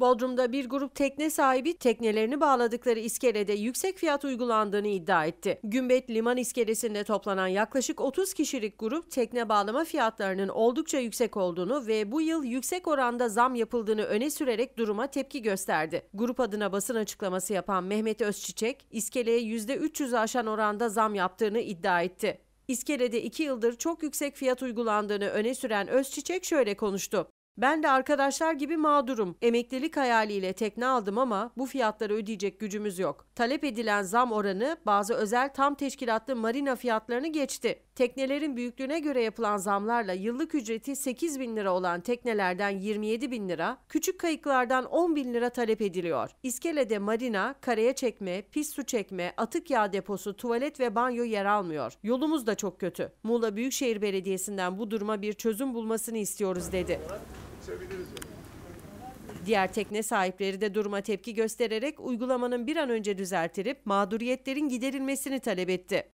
Bodrum'da bir grup tekne sahibi teknelerini bağladıkları iskelede yüksek fiyat uygulandığını iddia etti. Gümbet Liman iskelesinde toplanan yaklaşık 30 kişilik grup tekne bağlama fiyatlarının oldukça yüksek olduğunu ve bu yıl yüksek oranda zam yapıldığını öne sürerek duruma tepki gösterdi. Grup adına basın açıklaması yapan Mehmet Özçiçek, iskeleye 300 aşan oranda zam yaptığını iddia etti. İskele'de 2 yıldır çok yüksek fiyat uygulandığını öne süren Özçiçek şöyle konuştu. Ben de arkadaşlar gibi mağdurum. Emeklilik hayaliyle tekne aldım ama bu fiyatları ödeyecek gücümüz yok. Talep edilen zam oranı bazı özel tam teşkilatlı marina fiyatlarını geçti. Teknelerin büyüklüğüne göre yapılan zamlarla yıllık ücreti 8 bin lira olan teknelerden 27 bin lira, küçük kayıklardan 10 bin lira talep ediliyor. İskelede marina, karaya çekme, pis su çekme, atık yağ deposu, tuvalet ve banyo yer almıyor. Yolumuz da çok kötü. Muğla Büyükşehir Belediyesi'nden bu duruma bir çözüm bulmasını istiyoruz dedi. Diğer tekne sahipleri de duruma tepki göstererek uygulamanın bir an önce düzeltilip mağduriyetlerin giderilmesini talep etti.